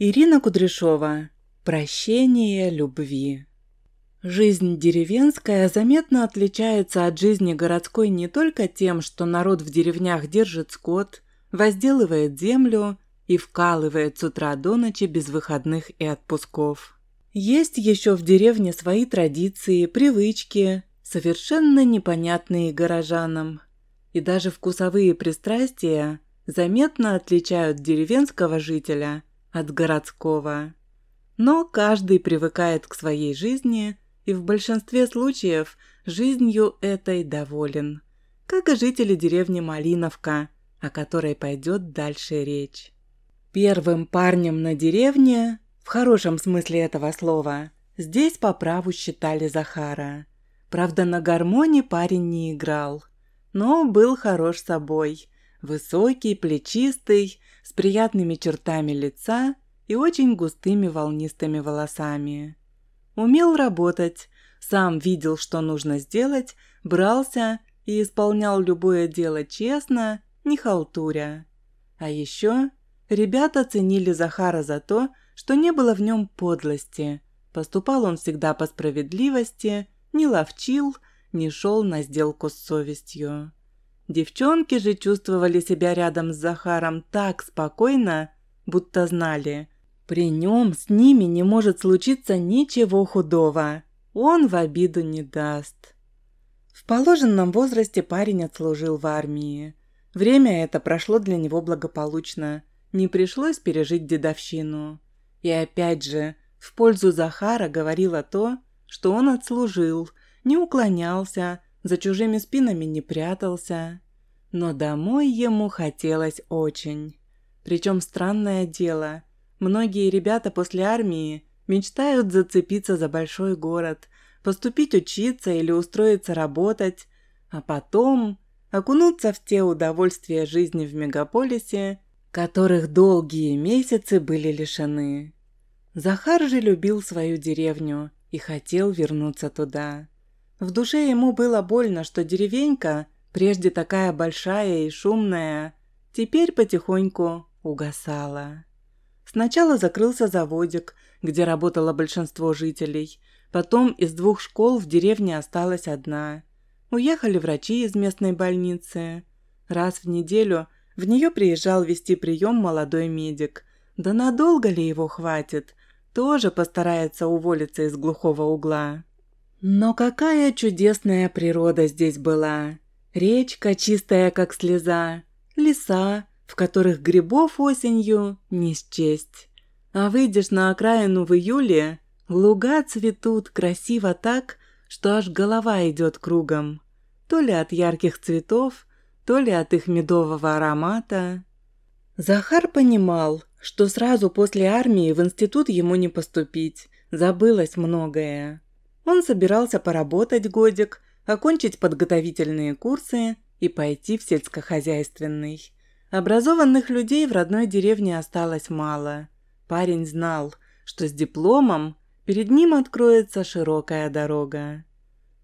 Ирина Кудряшова. Прощение любви. Жизнь деревенская заметно отличается от жизни городской не только тем, что народ в деревнях держит скот, возделывает землю и вкалывает с утра до ночи без выходных и отпусков. Есть еще в деревне свои традиции, привычки, совершенно непонятные горожанам. И даже вкусовые пристрастия заметно отличают деревенского жителя – от городского. Но каждый привыкает к своей жизни, и в большинстве случаев жизнью этой доволен, как и жители деревни Малиновка, о которой пойдет дальше речь. Первым парнем на деревне, в хорошем смысле этого слова, здесь по праву считали Захара. Правда, на гармоне парень не играл, но был хорош собой – высокий, плечистый, с приятными чертами лица и очень густыми волнистыми волосами. Умел работать, сам видел, что нужно сделать, брался и исполнял любое дело честно, не халтуря. А еще ребята ценили Захара за то, что не было в нем подлости. Поступал он всегда по справедливости, не ловчил, не шел на сделку с совестью. Девчонки же чувствовали себя рядом с Захаром так спокойно, будто знали. При нем с ними не может случиться ничего худого. Он в обиду не даст. В положенном возрасте парень отслужил в армии. Время это прошло для него благополучно. Не пришлось пережить дедовщину. И опять же, в пользу Захара говорило то, что он отслужил, не уклонялся, за чужими спинами не прятался. Но домой ему хотелось очень. Причем странное дело. Многие ребята после армии мечтают зацепиться за большой город, поступить учиться или устроиться работать, а потом окунуться в те удовольствия жизни в мегаполисе, которых долгие месяцы были лишены. Захар же любил свою деревню и хотел вернуться туда. В душе ему было больно, что деревенька, прежде такая большая и шумная, теперь потихоньку угасала. Сначала закрылся заводик, где работало большинство жителей. Потом из двух школ в деревне осталась одна. Уехали врачи из местной больницы. Раз в неделю в нее приезжал вести прием молодой медик. Да надолго ли его хватит? Тоже постарается уволиться из глухого угла. Но какая чудесная природа здесь была! Речка чистая, как слеза, леса, в которых грибов осенью не счесть. А выйдешь на окраину в июле, луга цветут красиво так, что аж голова идет кругом. То ли от ярких цветов, то ли от их медового аромата. Захар понимал, что сразу после армии в институт ему не поступить, забылось многое. Он собирался поработать годик, окончить подготовительные курсы и пойти в сельскохозяйственный. Образованных людей в родной деревне осталось мало. Парень знал, что с дипломом перед ним откроется широкая дорога.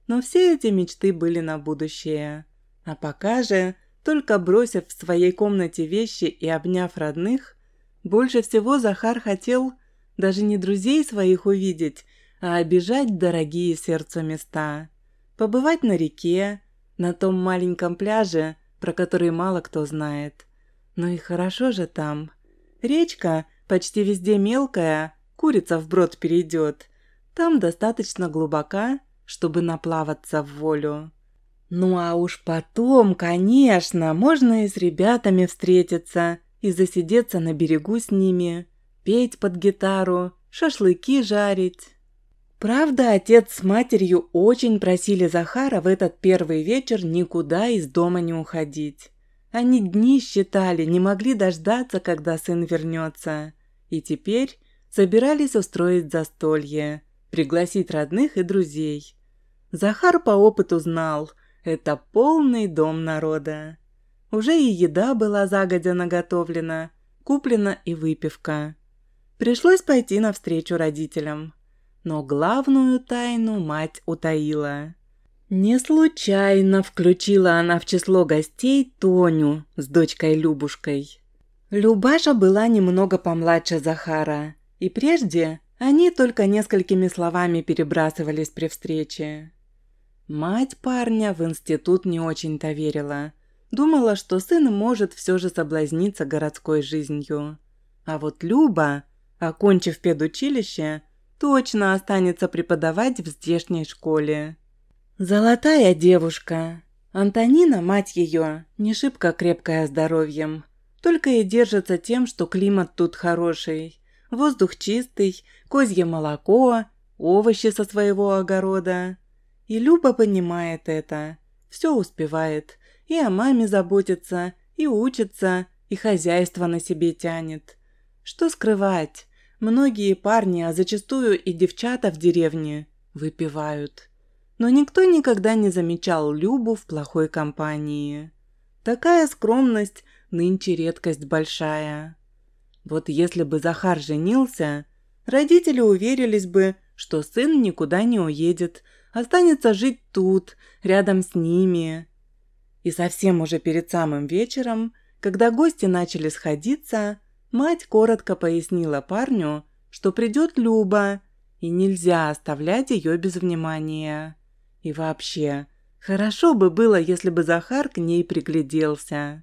Но все эти мечты были на будущее. А пока же, только бросив в своей комнате вещи и обняв родных, больше всего Захар хотел даже не друзей своих увидеть – а обижать дорогие сердцу места. Побывать на реке, на том маленьком пляже, про который мало кто знает. Ну и хорошо же там. Речка почти везде мелкая, курица вброд перейдет. Там достаточно глубока, чтобы наплаваться в волю. Ну а уж потом, конечно, можно и с ребятами встретиться, и засидеться на берегу с ними, петь под гитару, шашлыки жарить. Правда, отец с матерью очень просили Захара в этот первый вечер никуда из дома не уходить. Они дни считали, не могли дождаться, когда сын вернется. И теперь собирались устроить застолье, пригласить родных и друзей. Захар по опыту знал, это полный дом народа. Уже и еда была загодя наготовлена, куплена и выпивка. Пришлось пойти навстречу родителям но главную тайну мать утаила. Не случайно включила она в число гостей Тоню с дочкой Любушкой. Любаша была немного помладше Захара, и прежде они только несколькими словами перебрасывались при встрече. Мать парня в институт не очень-то верила. Думала, что сын может все же соблазниться городской жизнью. А вот Люба, окончив педучилище, точно останется преподавать в здешней школе. Золотая девушка. Антонина, мать ее, не шибко крепкая здоровьем. Только и держится тем, что климат тут хороший. Воздух чистый, козье молоко, овощи со своего огорода. И Люба понимает это. Все успевает. И о маме заботится, и учится, и хозяйство на себе тянет. Что скрывать? Многие парни, а зачастую и девчата в деревне, выпивают. Но никто никогда не замечал Любу в плохой компании. Такая скромность нынче редкость большая. Вот если бы Захар женился, родители уверились бы, что сын никуда не уедет, останется жить тут, рядом с ними. И совсем уже перед самым вечером, когда гости начали сходиться, Мать коротко пояснила парню, что придет Люба, и нельзя оставлять ее без внимания. И вообще, хорошо бы было, если бы Захар к ней пригляделся.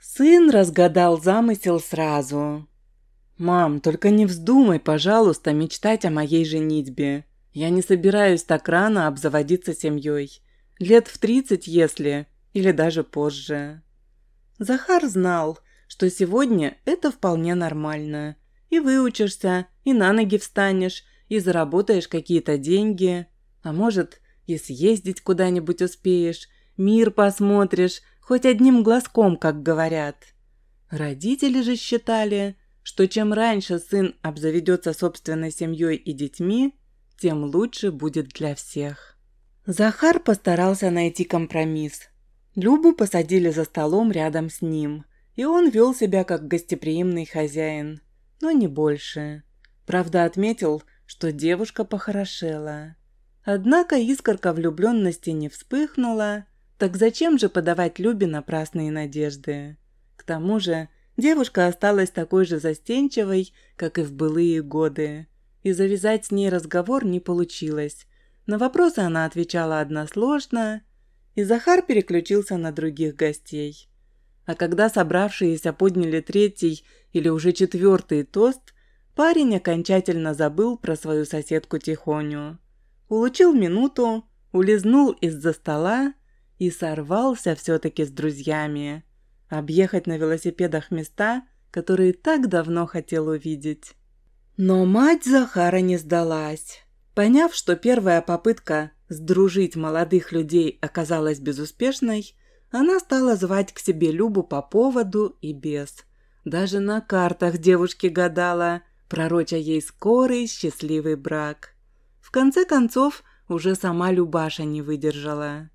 Сын разгадал замысел сразу. «Мам, только не вздумай, пожалуйста, мечтать о моей женитьбе. Я не собираюсь так рано обзаводиться семьей. Лет в тридцать, если, или даже позже». Захар знал – что сегодня это вполне нормально. И выучишься, и на ноги встанешь, и заработаешь какие-то деньги. А может, и съездить куда-нибудь успеешь, мир посмотришь, хоть одним глазком, как говорят. Родители же считали, что чем раньше сын обзаведется собственной семьей и детьми, тем лучше будет для всех. Захар постарался найти компромисс. Любу посадили за столом рядом с ним. И он вел себя как гостеприимный хозяин, но не больше. Правда, отметил, что девушка похорошела. Однако искорка влюбленности не вспыхнула, так зачем же подавать Любе напрасные надежды? К тому же девушка осталась такой же застенчивой, как и в былые годы, и завязать с ней разговор не получилось. На вопросы она отвечала односложно, и Захар переключился на других гостей. А когда собравшиеся подняли третий или уже четвертый тост, парень окончательно забыл про свою соседку Тихоню. Улучил минуту, улизнул из-за стола и сорвался все-таки с друзьями. Объехать на велосипедах места, которые так давно хотел увидеть. Но мать Захара не сдалась. Поняв, что первая попытка сдружить молодых людей оказалась безуспешной, она стала звать к себе Любу по поводу и без. Даже на картах девушки гадала, пророча ей скорый счастливый брак. В конце концов, уже сама Любаша не выдержала.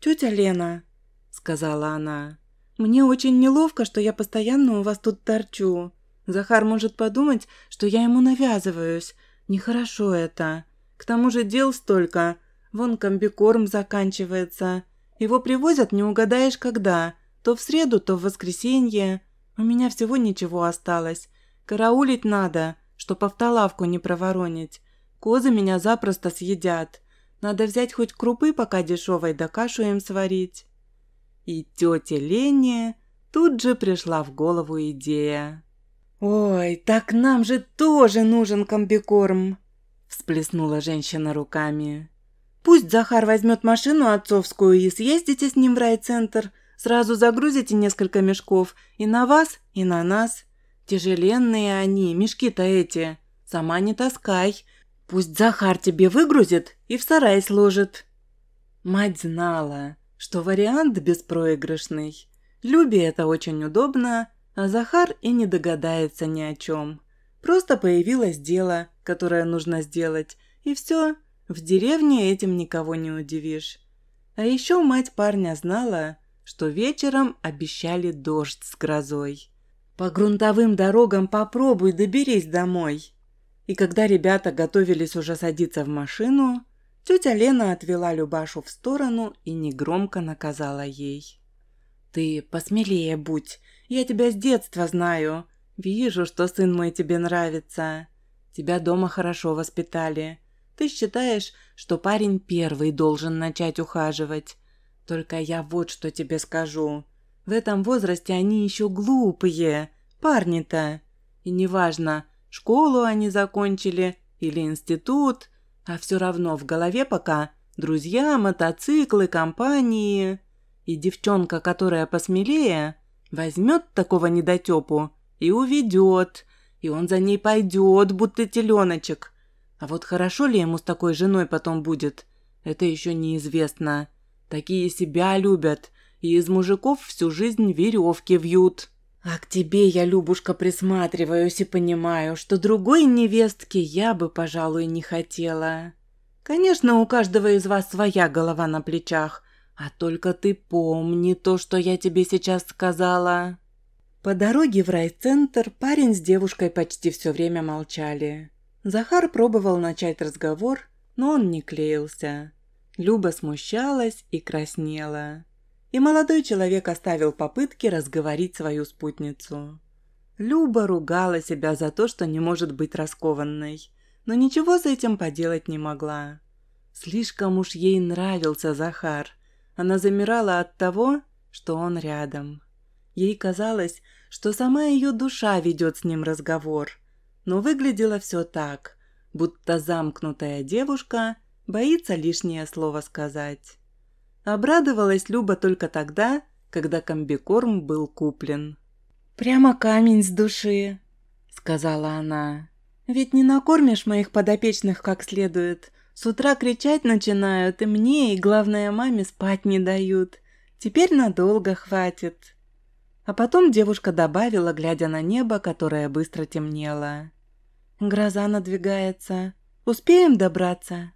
«Тетя Лена», — сказала она, — «мне очень неловко, что я постоянно у вас тут торчу. Захар может подумать, что я ему навязываюсь. Нехорошо это. К тому же дел столько. Вон комбикорм заканчивается. Его привозят не угадаешь когда, то в среду, то в воскресенье. У меня всего ничего осталось. Караулить надо, чтоб автолавку не проворонить. Козы меня запросто съедят. Надо взять хоть крупы, пока дешевой, да кашу им сварить. И тете Лене тут же пришла в голову идея. «Ой, так нам же тоже нужен комбикорм!» – всплеснула женщина руками. Пусть Захар возьмет машину отцовскую и съездите с ним в райцентр. Сразу загрузите несколько мешков и на вас, и на нас. Тяжеленные они, мешки-то эти. Сама не таскай. Пусть Захар тебе выгрузит и в сарай сложит». Мать знала, что вариант беспроигрышный. Любе это очень удобно, а Захар и не догадается ни о чем. Просто появилось дело, которое нужно сделать, и все, в деревне этим никого не удивишь. А еще мать парня знала, что вечером обещали дождь с грозой. «По грунтовым дорогам попробуй доберись домой!» И когда ребята готовились уже садиться в машину, тетя Лена отвела Любашу в сторону и негромко наказала ей. «Ты посмелее будь, я тебя с детства знаю. Вижу, что сын мой тебе нравится. Тебя дома хорошо воспитали. Ты считаешь, что парень первый должен начать ухаживать. Только я вот что тебе скажу. В этом возрасте они еще глупые, парни-то. И неважно, школу они закончили или институт, а все равно в голове пока друзья, мотоциклы, компании. И девчонка, которая посмелее, возьмет такого недотепу и уведет, и он за ней пойдет, будто теленочек, а вот хорошо ли ему с такой женой потом будет, это еще неизвестно. Такие себя любят, и из мужиков всю жизнь веревки вьют. А к тебе я, Любушка, присматриваюсь и понимаю, что другой невестки я бы, пожалуй, не хотела. Конечно, у каждого из вас своя голова на плечах, а только ты помни то, что я тебе сейчас сказала». По дороге в райцентр парень с девушкой почти все время молчали. Захар пробовал начать разговор, но он не клеился. Люба смущалась и краснела. И молодой человек оставил попытки разговорить свою спутницу. Люба ругала себя за то, что не может быть раскованной, но ничего с этим поделать не могла. Слишком уж ей нравился Захар. Она замирала от того, что он рядом. Ей казалось, что сама ее душа ведет с ним разговор – но выглядело все так, будто замкнутая девушка боится лишнее слово сказать. Обрадовалась Люба только тогда, когда комбикорм был куплен. «Прямо камень с души», — сказала она. «Ведь не накормишь моих подопечных как следует. С утра кричать начинают, и мне, и, главное, маме спать не дают. Теперь надолго хватит». А потом девушка добавила, глядя на небо, которое быстро темнело. Гроза надвигается. Успеем добраться?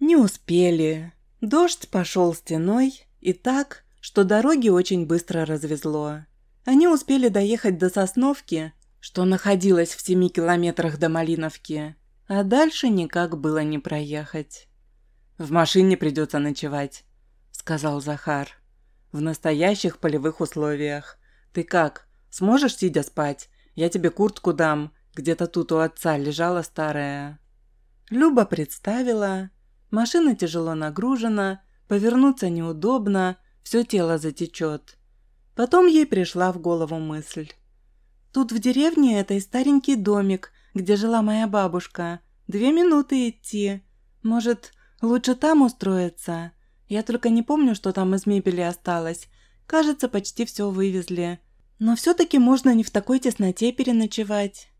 Не успели. Дождь пошел стеной и так, что дороги очень быстро развезло. Они успели доехать до Сосновки, что находилась в семи километрах до Малиновки, а дальше никак было не проехать. «В машине придется ночевать», — сказал Захар. «В настоящих полевых условиях. Ты как, сможешь сидя спать? Я тебе куртку дам, где-то тут у отца лежала старая. Люба представила. Машина тяжело нагружена, повернуться неудобно, все тело затечет. Потом ей пришла в голову мысль. «Тут в деревне этой старенький домик, где жила моя бабушка. Две минуты идти. Может, лучше там устроиться? Я только не помню, что там из мебели осталось. Кажется, почти все вывезли. Но все-таки можно не в такой тесноте переночевать».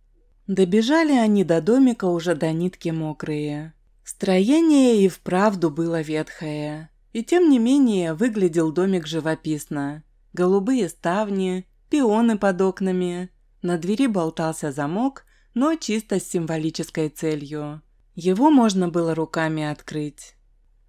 Добежали они до домика уже до нитки мокрые. Строение и вправду было ветхое. И тем не менее выглядел домик живописно. Голубые ставни, пионы под окнами. На двери болтался замок, но чисто с символической целью. Его можно было руками открыть.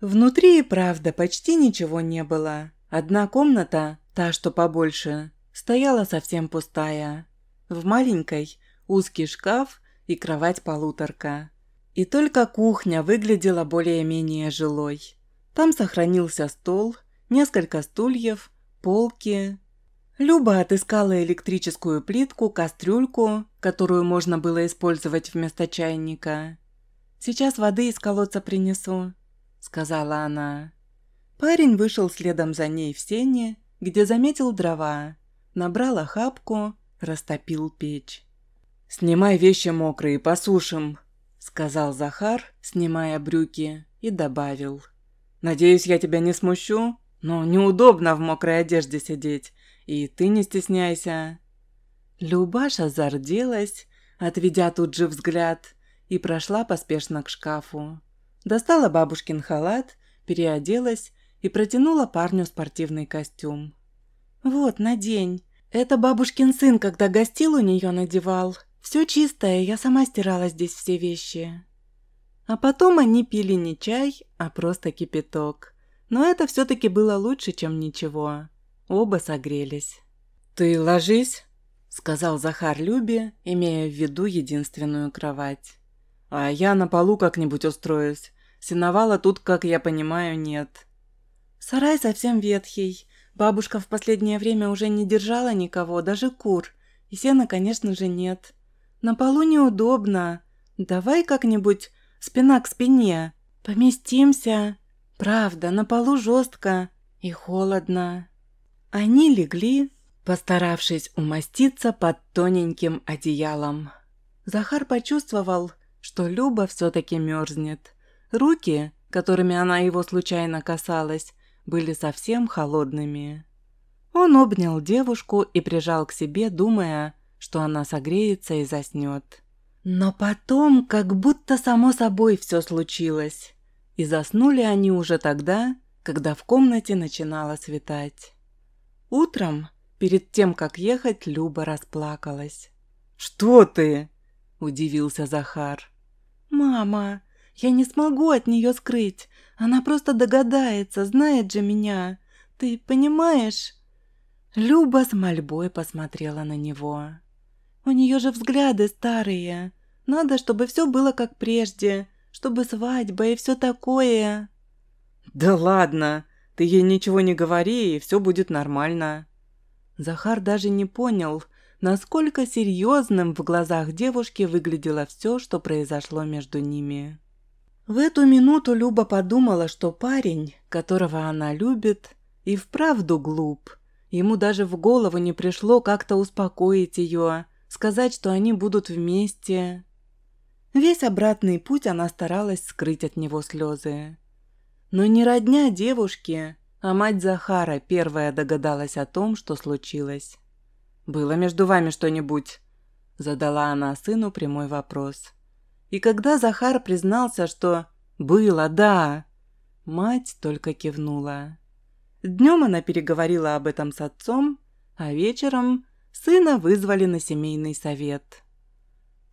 Внутри и правда почти ничего не было. Одна комната, та, что побольше, стояла совсем пустая. В маленькой узкий шкаф и кровать-полуторка. И только кухня выглядела более-менее жилой. Там сохранился стол, несколько стульев, полки. Люба отыскала электрическую плитку, кастрюльку, которую можно было использовать вместо чайника. «Сейчас воды из колодца принесу», – сказала она. Парень вышел следом за ней в сене, где заметил дрова, набрал охапку, растопил печь. «Снимай вещи мокрые, посушим», – сказал Захар, снимая брюки, и добавил. «Надеюсь, я тебя не смущу, но неудобно в мокрой одежде сидеть, и ты не стесняйся». Любаша зарделась, отведя тут же взгляд, и прошла поспешно к шкафу. Достала бабушкин халат, переоделась и протянула парню спортивный костюм. «Вот, надень. Это бабушкин сын, когда гостил у нее надевал», все чистое, я сама стирала здесь все вещи. А потом они пили не чай, а просто кипяток. Но это все-таки было лучше, чем ничего. Оба согрелись. «Ты ложись», — сказал Захар Любе, имея в виду единственную кровать. «А я на полу как-нибудь устроюсь. Сеновала тут, как я понимаю, нет». «Сарай совсем ветхий. Бабушка в последнее время уже не держала никого, даже кур. И сена, конечно же, нет. На полу неудобно. Давай как-нибудь спина к спине. Поместимся. Правда, на полу жестко и холодно». Они легли, постаравшись умоститься под тоненьким одеялом. Захар почувствовал, что Люба все-таки мерзнет. Руки, которыми она его случайно касалась, были совсем холодными. Он обнял девушку и прижал к себе, думая, что она согреется и заснет. Но потом, как будто само собой все случилось. И заснули они уже тогда, когда в комнате начинало светать. Утром, перед тем, как ехать, Люба расплакалась. «Что ты?» – удивился Захар. «Мама, я не смогу от нее скрыть. Она просто догадается, знает же меня. Ты понимаешь?» Люба с мольбой посмотрела на него. У нее же взгляды старые. Надо, чтобы все было как прежде, чтобы свадьба и все такое». «Да ладно, ты ей ничего не говори, и все будет нормально». Захар даже не понял, насколько серьезным в глазах девушки выглядело все, что произошло между ними. В эту минуту Люба подумала, что парень, которого она любит, и вправду глуп. Ему даже в голову не пришло как-то успокоить ее, сказать, что они будут вместе. Весь обратный путь она старалась скрыть от него слезы. Но не родня девушки, а мать Захара первая догадалась о том, что случилось. «Было между вами что-нибудь?» – задала она сыну прямой вопрос. И когда Захар признался, что «было, да», мать только кивнула. Днем она переговорила об этом с отцом, а вечером Сына вызвали на семейный совет.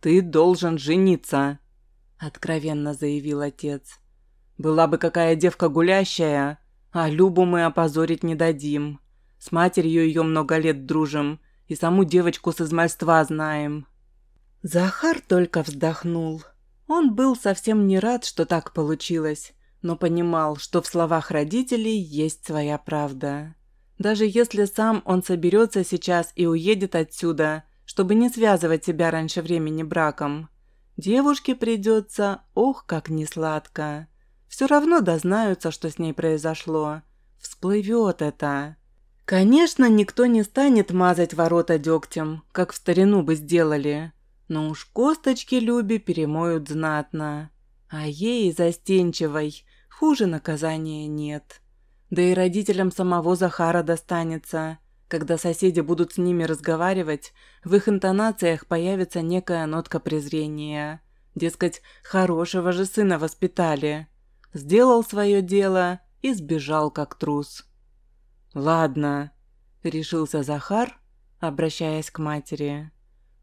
«Ты должен жениться», – откровенно заявил отец. «Была бы какая девка гулящая, а Любу мы опозорить не дадим. С матерью ее много лет дружим, и саму девочку с измальства знаем». Захар только вздохнул. Он был совсем не рад, что так получилось, но понимал, что в словах родителей есть своя правда. Даже если сам он соберется сейчас и уедет отсюда, чтобы не связывать себя раньше времени браком, девушке придется, ох, как несладко. Все равно дознаются, что с ней произошло. Всплывет это. Конечно, никто не станет мазать ворота дегтем, как в старину бы сделали. Но уж косточки Люби перемоют знатно. А ей, застенчивой, хуже наказания нет. Да и родителям самого Захара достанется. Когда соседи будут с ними разговаривать, в их интонациях появится некая нотка презрения. Дескать, хорошего же сына воспитали. Сделал свое дело и сбежал как трус. «Ладно», – решился Захар, обращаясь к матери.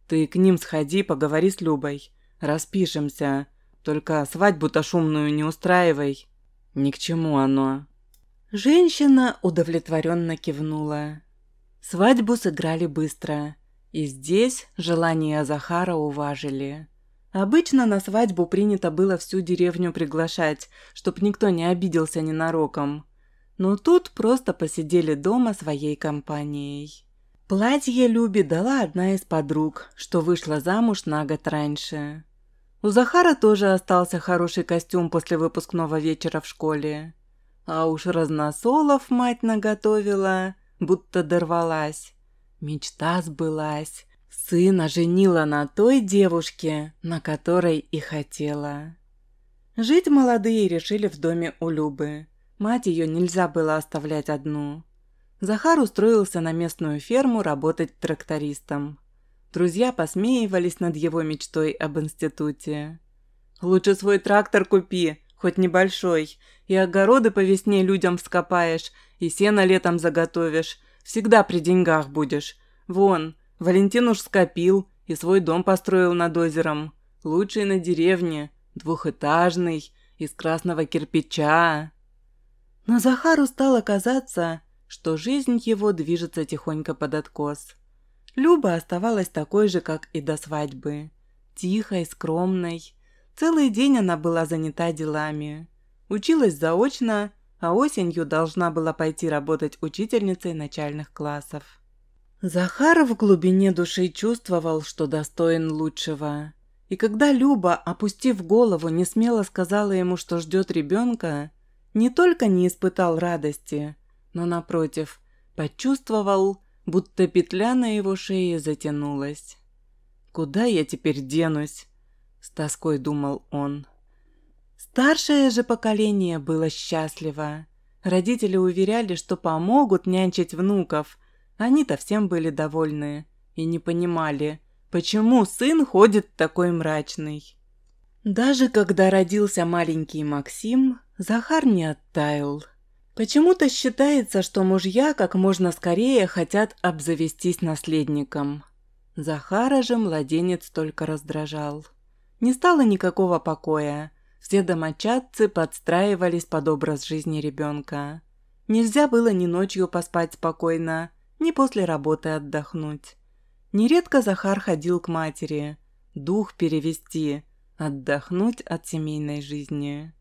«Ты к ним сходи, поговори с Любой. Распишемся. Только свадьбу-то шумную не устраивай. Ни к чему оно». Женщина удовлетворенно кивнула. Свадьбу сыграли быстро. И здесь желания Захара уважили. Обычно на свадьбу принято было всю деревню приглашать, чтоб никто не обиделся ненароком. Но тут просто посидели дома своей компанией. Платье Люби дала одна из подруг, что вышла замуж на год раньше. У Захара тоже остался хороший костюм после выпускного вечера в школе. А уж разносолов мать наготовила, будто дорвалась. Мечта сбылась. Сына женила на той девушке, на которой и хотела. Жить молодые решили в доме у Любы. Мать ее нельзя было оставлять одну. Захар устроился на местную ферму работать трактористом. Друзья посмеивались над его мечтой об институте. «Лучше свой трактор купи, хоть небольшой, и огороды по весне людям вскопаешь, и сено летом заготовишь, всегда при деньгах будешь. Вон, Валентин уж скопил и свой дом построил над озером, лучший на деревне, двухэтажный, из красного кирпича. Но Захару стало казаться, что жизнь его движется тихонько под откос. Люба оставалась такой же, как и до свадьбы. Тихой, скромной, Целый день она была занята делами. Училась заочно, а осенью должна была пойти работать учительницей начальных классов. Захар в глубине души чувствовал, что достоин лучшего. И когда Люба, опустив голову, не смело сказала ему, что ждет ребенка, не только не испытал радости, но, напротив, почувствовал, будто петля на его шее затянулась. «Куда я теперь денусь?» с тоской думал он. Старшее же поколение было счастливо. Родители уверяли, что помогут нянчить внуков. Они-то всем были довольны и не понимали, почему сын ходит такой мрачный. Даже когда родился маленький Максим, Захар не оттаял. Почему-то считается, что мужья как можно скорее хотят обзавестись наследником. Захара же младенец только раздражал. Не стало никакого покоя. Все домочадцы подстраивались под образ жизни ребенка. Нельзя было ни ночью поспать спокойно, ни после работы отдохнуть. Нередко Захар ходил к матери. Дух перевести, отдохнуть от семейной жизни.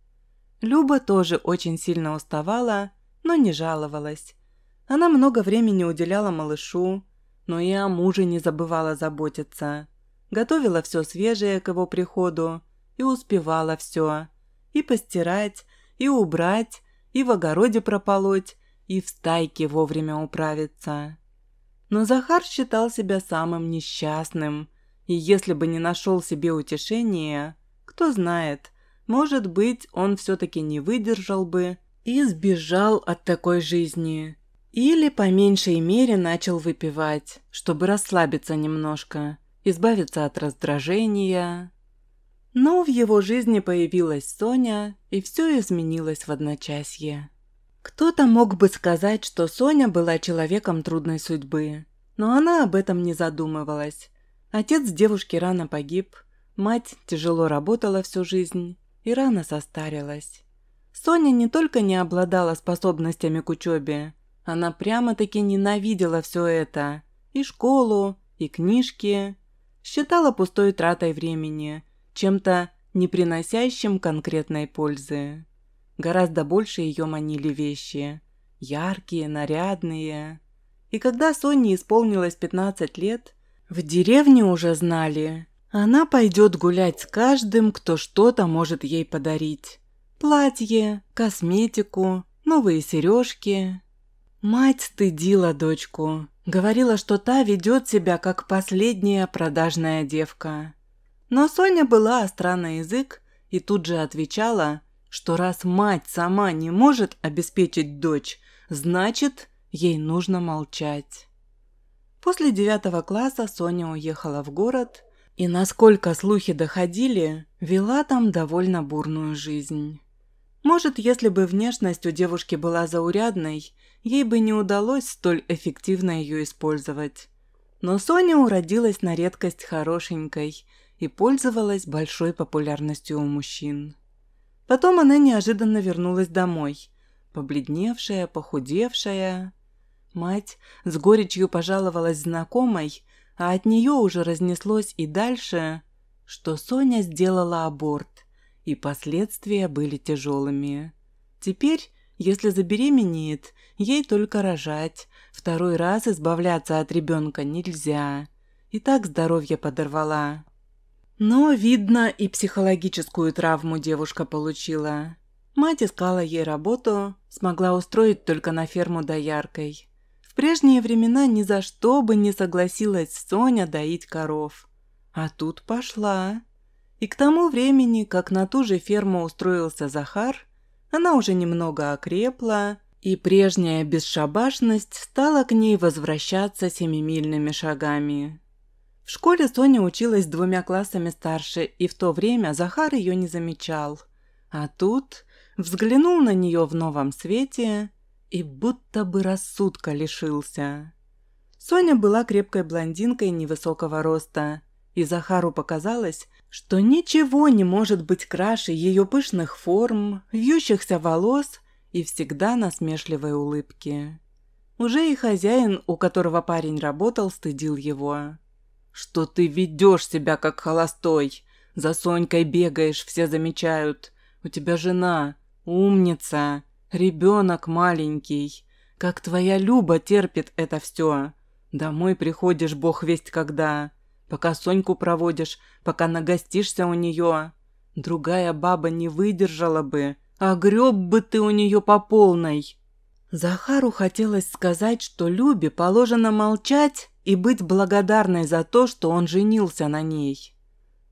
Люба тоже очень сильно уставала, но не жаловалась. Она много времени уделяла малышу, но и о муже не забывала заботиться готовила все свежее к его приходу и успевала все. И постирать, и убрать, и в огороде прополоть, и в стайке вовремя управиться. Но Захар считал себя самым несчастным, и если бы не нашел себе утешения, кто знает, может быть, он все-таки не выдержал бы и сбежал от такой жизни. Или по меньшей мере начал выпивать, чтобы расслабиться немножко избавиться от раздражения. Но в его жизни появилась Соня, и все изменилось в одночасье. Кто-то мог бы сказать, что Соня была человеком трудной судьбы, но она об этом не задумывалась. Отец девушки рано погиб, мать тяжело работала всю жизнь и рано состарилась. Соня не только не обладала способностями к учебе, она прямо-таки ненавидела все это – и школу, и книжки, считала пустой тратой времени, чем-то не приносящим конкретной пользы. Гораздо больше ее манили вещи. Яркие, нарядные. И когда Соне исполнилось 15 лет, в деревне уже знали, она пойдет гулять с каждым, кто что-то может ей подарить. Платье, косметику, новые сережки. Мать стыдила дочку. Говорила, что та ведет себя как последняя продажная девка. Но Соня была остра на язык и тут же отвечала, что раз мать сама не может обеспечить дочь, значит, ей нужно молчать. После девятого класса Соня уехала в город – и, насколько слухи доходили, вела там довольно бурную жизнь. Может, если бы внешность у девушки была заурядной, ей бы не удалось столь эффективно ее использовать. Но Соня уродилась на редкость хорошенькой и пользовалась большой популярностью у мужчин. Потом она неожиданно вернулась домой, побледневшая, похудевшая. Мать с горечью пожаловалась знакомой, а от нее уже разнеслось и дальше, что Соня сделала аборт – и последствия были тяжелыми. Теперь, если забеременеет, ей только рожать, второй раз избавляться от ребенка нельзя. И так здоровье подорвала. Но, видно, и психологическую травму девушка получила. Мать искала ей работу, смогла устроить только на ферму дояркой. В прежние времена ни за что бы не согласилась Соня доить коров. А тут пошла. И к тому времени, как на ту же ферму устроился Захар, она уже немного окрепла, и прежняя бесшабашность стала к ней возвращаться семимильными шагами. В школе Соня училась двумя классами старше, и в то время Захар ее не замечал. А тут взглянул на нее в новом свете и будто бы рассудка лишился. Соня была крепкой блондинкой невысокого роста – и Захару показалось, что ничего не может быть краше ее пышных форм, вьющихся волос и всегда насмешливой улыбки. Уже и хозяин, у которого парень работал, стыдил его. «Что ты ведешь себя как холостой? За Сонькой бегаешь, все замечают. У тебя жена, умница, ребенок маленький. Как твоя Люба терпит это все? Домой приходишь бог весть когда» пока Соньку проводишь, пока нагостишься у нее. Другая баба не выдержала бы, а греб бы ты у нее по полной». Захару хотелось сказать, что Любе положено молчать и быть благодарной за то, что он женился на ней.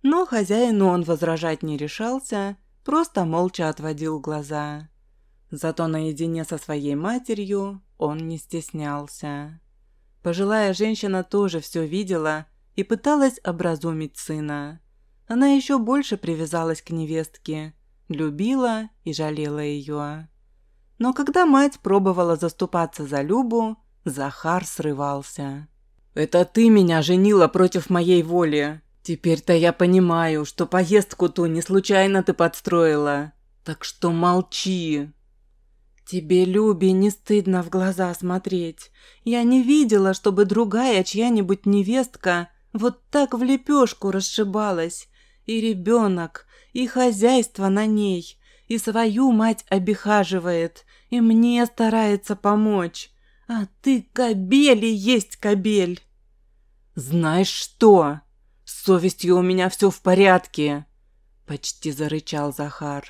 Но хозяину он возражать не решался, просто молча отводил глаза. Зато наедине со своей матерью он не стеснялся. Пожилая женщина тоже все видела и пыталась образумить сына. Она еще больше привязалась к невестке, любила и жалела ее. Но когда мать пробовала заступаться за Любу, Захар срывался. «Это ты меня женила против моей воли. Теперь-то я понимаю, что поездку ту не случайно ты подстроила. Так что молчи!» «Тебе, Люби, не стыдно в глаза смотреть. Я не видела, чтобы другая чья-нибудь невестка вот так в лепешку расшибалась. И ребенок, и хозяйство на ней, и свою мать обихаживает, и мне старается помочь. А ты кобель и есть кобель. Знаешь что? С совестью у меня все в порядке, почти зарычал Захар.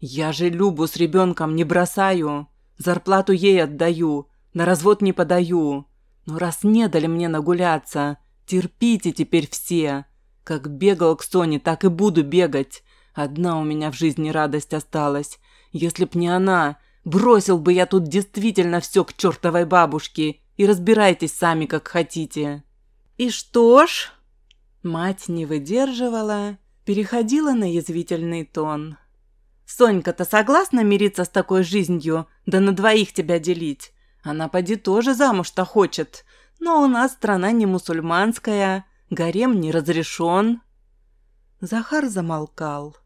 Я же Любу с ребенком не бросаю, зарплату ей отдаю, на развод не подаю. Но раз не дали мне нагуляться, Терпите теперь все. Как бегал к Соне, так и буду бегать. Одна у меня в жизни радость осталась. Если б не она, бросил бы я тут действительно все к чертовой бабушке. И разбирайтесь сами, как хотите». «И что ж?» Мать не выдерживала, переходила на язвительный тон. «Сонька-то согласна мириться с такой жизнью, да на двоих тебя делить? Она поди тоже замуж-то хочет, но у нас страна не мусульманская, гарем не разрешен». Захар замолкал.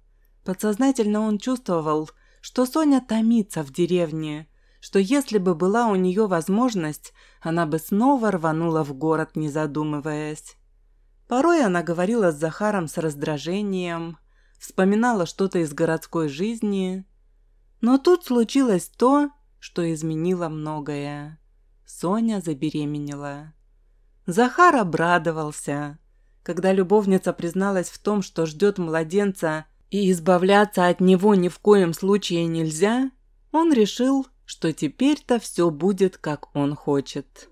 Подсознательно он чувствовал, что Соня томится в деревне, что если бы была у нее возможность, она бы снова рванула в город, не задумываясь. Порой она говорила с Захаром с раздражением, вспоминала что-то из городской жизни. Но тут случилось то, что изменило многое. Соня забеременела. Захар обрадовался. Когда любовница призналась в том, что ждет младенца и избавляться от него ни в коем случае нельзя, он решил, что теперь-то все будет, как он хочет.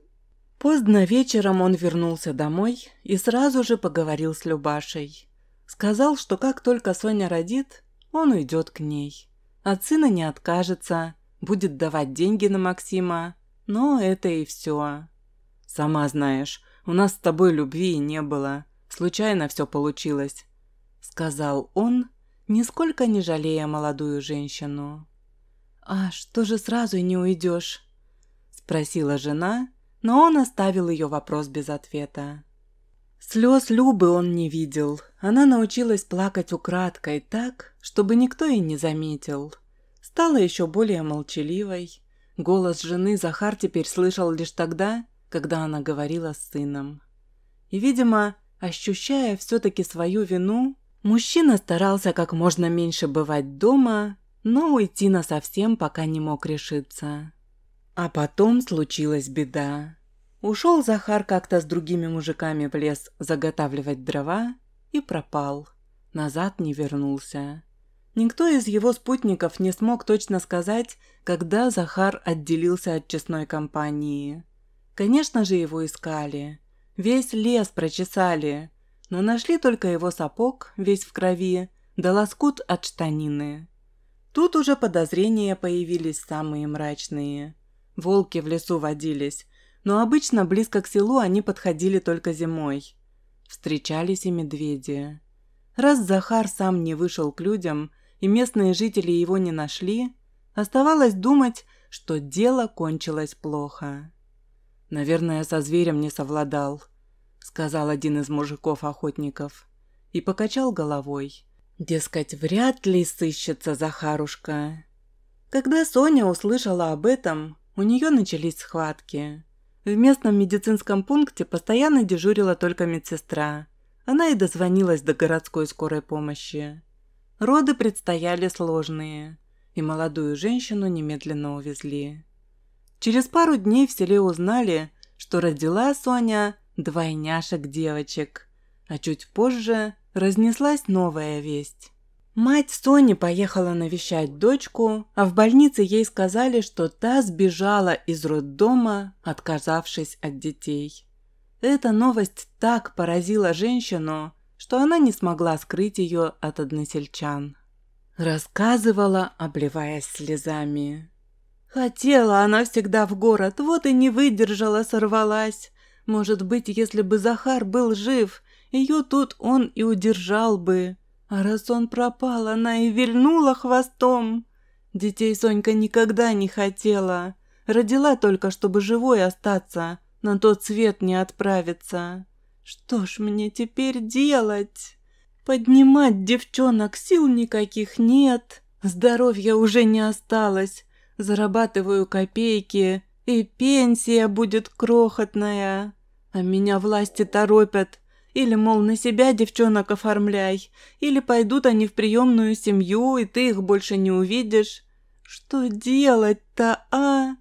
Поздно вечером он вернулся домой и сразу же поговорил с Любашей. Сказал, что как только Соня родит, он уйдет к ней. От сына не откажется – будет давать деньги на Максима, но это и все. Сама знаешь, у нас с тобой любви не было, случайно все получилось», – сказал он, нисколько не жалея молодую женщину. «А что же сразу не уйдешь?» – спросила жена, но он оставил ее вопрос без ответа. Слез Любы он не видел. Она научилась плакать украдкой так, чтобы никто и не заметил стала еще более молчаливой. Голос жены Захар теперь слышал лишь тогда, когда она говорила с сыном. И, видимо, ощущая все-таки свою вину, мужчина старался как можно меньше бывать дома, но уйти на совсем пока не мог решиться. А потом случилась беда. Ушел Захар как-то с другими мужиками в лес заготавливать дрова и пропал. Назад не вернулся. Никто из его спутников не смог точно сказать, когда Захар отделился от честной компании. Конечно же, его искали. Весь лес прочесали, но нашли только его сапог, весь в крови, да лоскут от штанины. Тут уже подозрения появились самые мрачные. Волки в лесу водились, но обычно близко к селу они подходили только зимой. Встречались и медведи. Раз Захар сам не вышел к людям – и местные жители его не нашли, оставалось думать, что дело кончилось плохо. «Наверное, со зверем не совладал», — сказал один из мужиков-охотников и покачал головой. «Дескать, вряд ли сыщется Захарушка». Когда Соня услышала об этом, у нее начались схватки. В местном медицинском пункте постоянно дежурила только медсестра. Она и дозвонилась до городской скорой помощи. Роды предстояли сложные, и молодую женщину немедленно увезли. Через пару дней в селе узнали, что родила Соня двойняшек девочек, а чуть позже разнеслась новая весть. Мать Сони поехала навещать дочку, а в больнице ей сказали, что та сбежала из роддома, отказавшись от детей. Эта новость так поразила женщину, что она не смогла скрыть ее от односельчан. Рассказывала, обливаясь слезами. «Хотела она всегда в город, вот и не выдержала, сорвалась. Может быть, если бы Захар был жив, ее тут он и удержал бы. А раз он пропал, она и вильнула хвостом. Детей Сонька никогда не хотела. Родила только, чтобы живой остаться, на тот свет не отправиться. Что ж мне теперь делать? Поднимать девчонок сил никаких нет. Здоровья уже не осталось. Зарабатываю копейки, и пенсия будет крохотная. А меня власти торопят. Или, мол, на себя девчонок оформляй, или пойдут они в приемную семью, и ты их больше не увидишь. Что делать-то, а?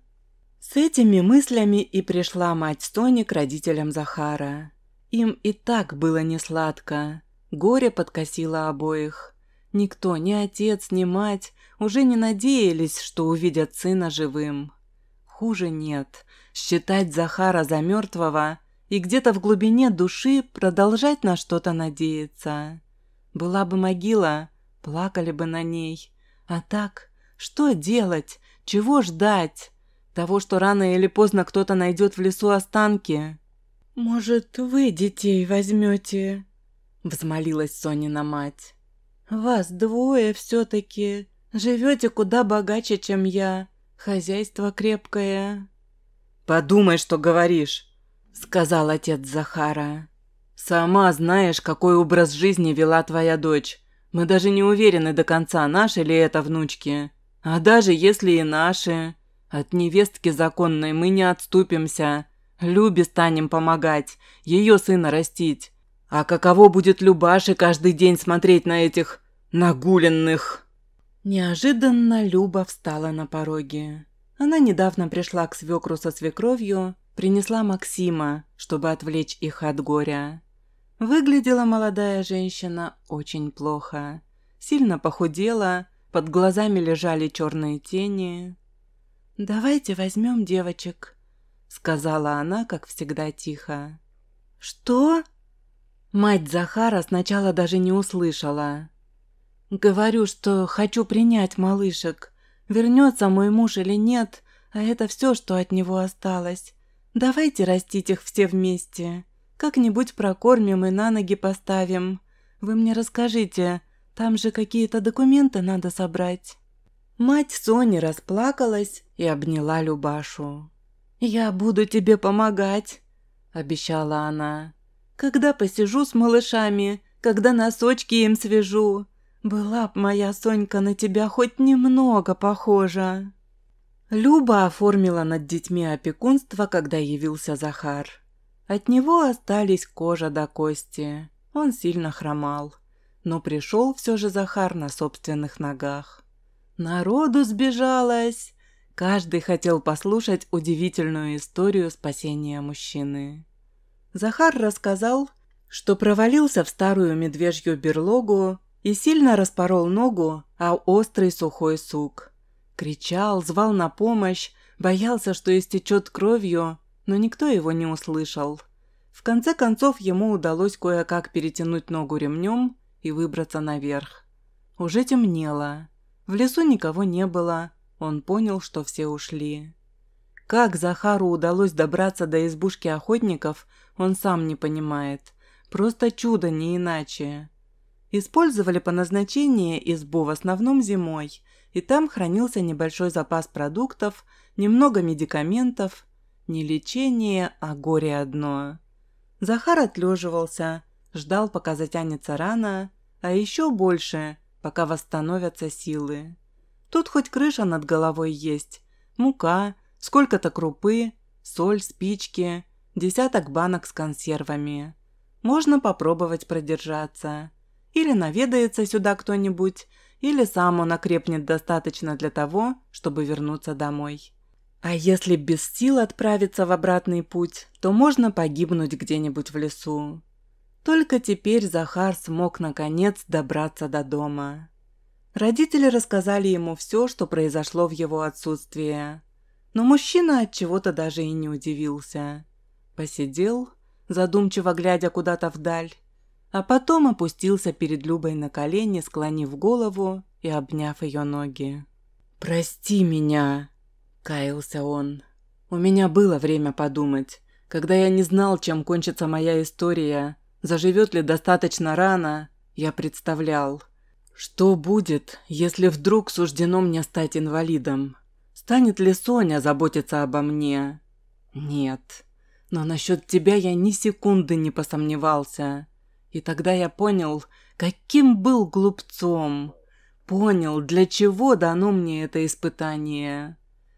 С этими мыслями и пришла мать Стони к родителям Захара. Им и так было несладко. Горе подкосило обоих. Никто, ни отец, ни мать, уже не надеялись, что увидят сына живым. Хуже нет. Считать Захара за мертвого и где-то в глубине души продолжать на что-то надеяться. Была бы могила, плакали бы на ней. А так, что делать? Чего ждать? Того, что рано или поздно кто-то найдет в лесу останки? «Может, вы детей возьмете?» – взмолилась Сонина мать. «Вас двое все-таки. Живете куда богаче, чем я. Хозяйство крепкое». «Подумай, что говоришь», – сказал отец Захара. «Сама знаешь, какой образ жизни вела твоя дочь. Мы даже не уверены до конца, наши ли это внучки. А даже если и наши, от невестки законной мы не отступимся. Любе станем помогать, ее сына растить. А каково будет Любаше каждый день смотреть на этих нагуленных?» Неожиданно Люба встала на пороге. Она недавно пришла к свекру со свекровью, принесла Максима, чтобы отвлечь их от горя. Выглядела молодая женщина очень плохо. Сильно похудела, под глазами лежали черные тени. «Давайте возьмем девочек», сказала она, как всегда, тихо. «Что?» Мать Захара сначала даже не услышала. «Говорю, что хочу принять малышек. Вернется мой муж или нет, а это все, что от него осталось. Давайте растить их все вместе. Как-нибудь прокормим и на ноги поставим. Вы мне расскажите, там же какие-то документы надо собрать». Мать Сони расплакалась и обняла Любашу. «Я буду тебе помогать», – обещала она. «Когда посижу с малышами, когда носочки им свяжу. Была б моя Сонька на тебя хоть немного похожа». Люба оформила над детьми опекунство, когда явился Захар. От него остались кожа до кости. Он сильно хромал. Но пришел все же Захар на собственных ногах. Народу сбежалось. Каждый хотел послушать удивительную историю спасения мужчины. Захар рассказал, что провалился в старую медвежью берлогу и сильно распорол ногу, а острый сухой сук. Кричал, звал на помощь, боялся, что истечет кровью, но никто его не услышал. В конце концов ему удалось кое-как перетянуть ногу ремнем и выбраться наверх. Уже темнело. В лесу никого не было, он понял, что все ушли. Как Захару удалось добраться до избушки охотников, он сам не понимает. Просто чудо, не иначе. Использовали по назначению избу в основном зимой, и там хранился небольшой запас продуктов, немного медикаментов. Не лечение, а горе одно. Захар отлеживался, ждал, пока затянется рана, а еще больше, пока восстановятся силы. Тут хоть крыша над головой есть, мука, сколько-то крупы, соль, спички, десяток банок с консервами. Можно попробовать продержаться. Или наведается сюда кто-нибудь, или сам он окрепнет достаточно для того, чтобы вернуться домой. А если без сил отправиться в обратный путь, то можно погибнуть где-нибудь в лесу. Только теперь Захар смог наконец добраться до дома. Родители рассказали ему все, что произошло в его отсутствие. Но мужчина от чего-то даже и не удивился. Посидел, задумчиво глядя куда-то вдаль, а потом опустился перед Любой на колени, склонив голову и обняв ее ноги. «Прости меня!» – каялся он. «У меня было время подумать, когда я не знал, чем кончится моя история, заживет ли достаточно рано, я представлял». Что будет, если вдруг суждено мне стать инвалидом? Станет ли Соня заботиться обо мне? Нет. Но насчет тебя я ни секунды не посомневался. И тогда я понял, каким был глупцом. Понял, для чего дано мне это испытание.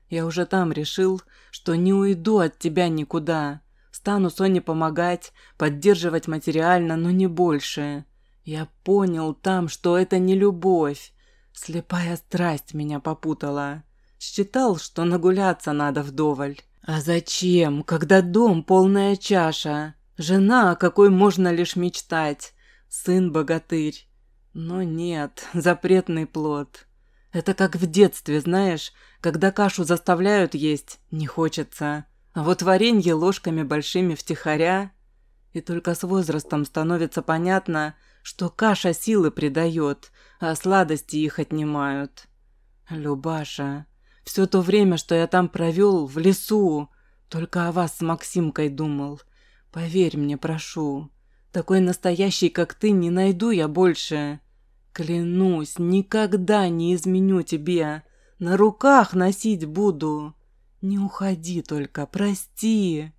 Я уже там решил, что не уйду от тебя никуда. Стану Соне помогать, поддерживать материально, но не больше – я понял там, что это не любовь. Слепая страсть меня попутала. Считал, что нагуляться надо вдоволь. А зачем, когда дом полная чаша? Жена, о какой можно лишь мечтать. Сын-богатырь. Но нет, запретный плод. Это как в детстве, знаешь, когда кашу заставляют есть, не хочется. А вот варенье ложками большими втихаря... И только с возрастом становится понятно, что каша силы придает, а сладости их отнимают. Любаша, все то время, что я там провел, в лесу, только о вас с Максимкой думал. Поверь мне, прошу, такой настоящий, как ты, не найду я больше. Клянусь, никогда не изменю тебе, на руках носить буду. Не уходи только, прости.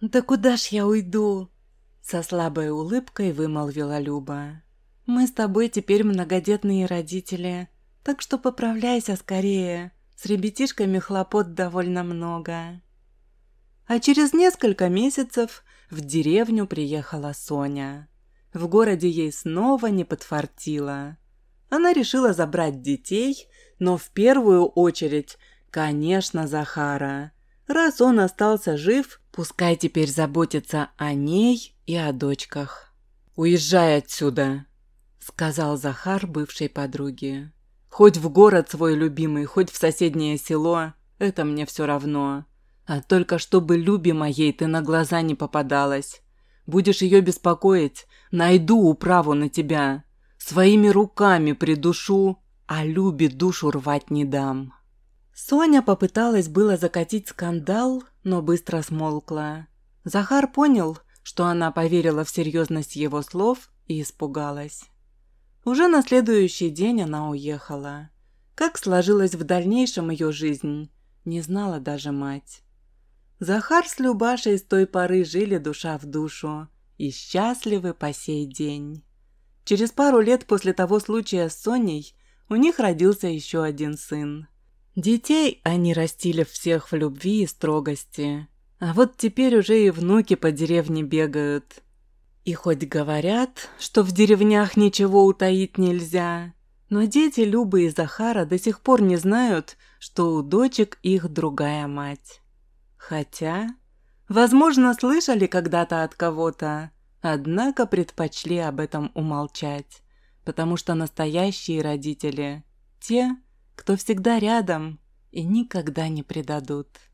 Да куда ж я уйду? Со слабой улыбкой вымолвила Люба. «Мы с тобой теперь многодетные родители, так что поправляйся скорее. С ребятишками хлопот довольно много». А через несколько месяцев в деревню приехала Соня. В городе ей снова не подфартило. Она решила забрать детей, но в первую очередь, конечно, Захара – Раз он остался жив, пускай теперь заботится о ней и о дочках. «Уезжай отсюда», — сказал Захар бывшей подруге. «Хоть в город свой любимый, хоть в соседнее село, это мне все равно. А только чтобы Любе моей ты на глаза не попадалась. Будешь ее беспокоить, найду управу на тебя. Своими руками придушу, а Любе душу рвать не дам». Соня попыталась было закатить скандал, но быстро смолкла. Захар понял, что она поверила в серьезность его слов и испугалась. Уже на следующий день она уехала. Как сложилась в дальнейшем ее жизнь, не знала даже мать. Захар с Любашей с той поры жили душа в душу и счастливы по сей день. Через пару лет после того случая с Соней у них родился еще один сын. Детей они растили всех в любви и строгости. А вот теперь уже и внуки по деревне бегают. И хоть говорят, что в деревнях ничего утаить нельзя, но дети Любы и Захара до сих пор не знают, что у дочек их другая мать. Хотя, возможно, слышали когда-то от кого-то, однако предпочли об этом умолчать, потому что настоящие родители – те, кто всегда рядом и никогда не предадут.